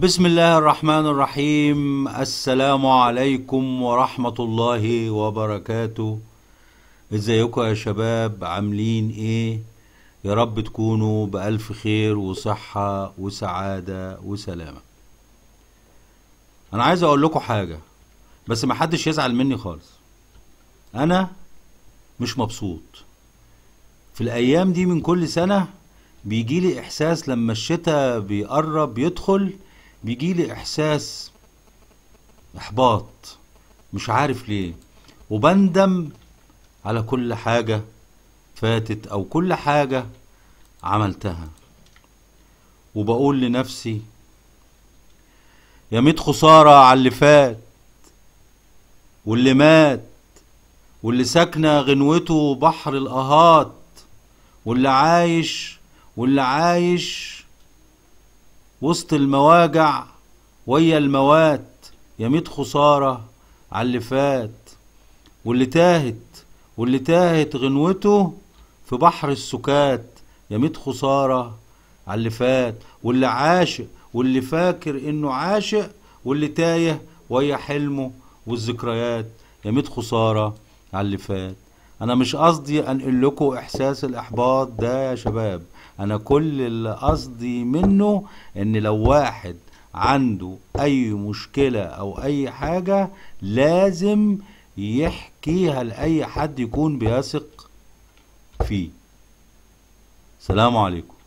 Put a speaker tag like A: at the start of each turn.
A: بسم الله الرحمن الرحيم السلام عليكم ورحمة الله وبركاته ازيكم يا شباب عاملين ايه يا رب تكونوا بألف خير وصحة وسعادة وسلامة انا عايز اقول لكم حاجة بس محدش يزعل مني خالص انا مش مبسوط في الايام دي من كل سنة بيجيلي احساس لما الشتاء بيقرب يدخل بيجيلي إحساس إحباط مش عارف ليه وبندم على كل حاجة فاتت أو كل حاجة عملتها وبقول لنفسي يا ميت خسارة على اللي فات واللي مات واللي ساكنة غنوته بحر الأهات واللي عايش واللي عايش وسط المواجع ويا الموات يميت خسارة عاللي فات واللي تاهت واللي تاهت غنوته في بحر السكات يميت خسارة عاللي فات واللي عاشق واللي فاكر انه عاشق واللي تايه ويا حلمه والذكريات يميت خسارة عاللي فات انا مش قصدي انقل لكم احساس الاحباط ده يا شباب انا كل اللي قصدي منه ان لو واحد عنده اي مشكلة او اي حاجة لازم يحكيها لاي حد يكون بيثق فيه سلام عليكم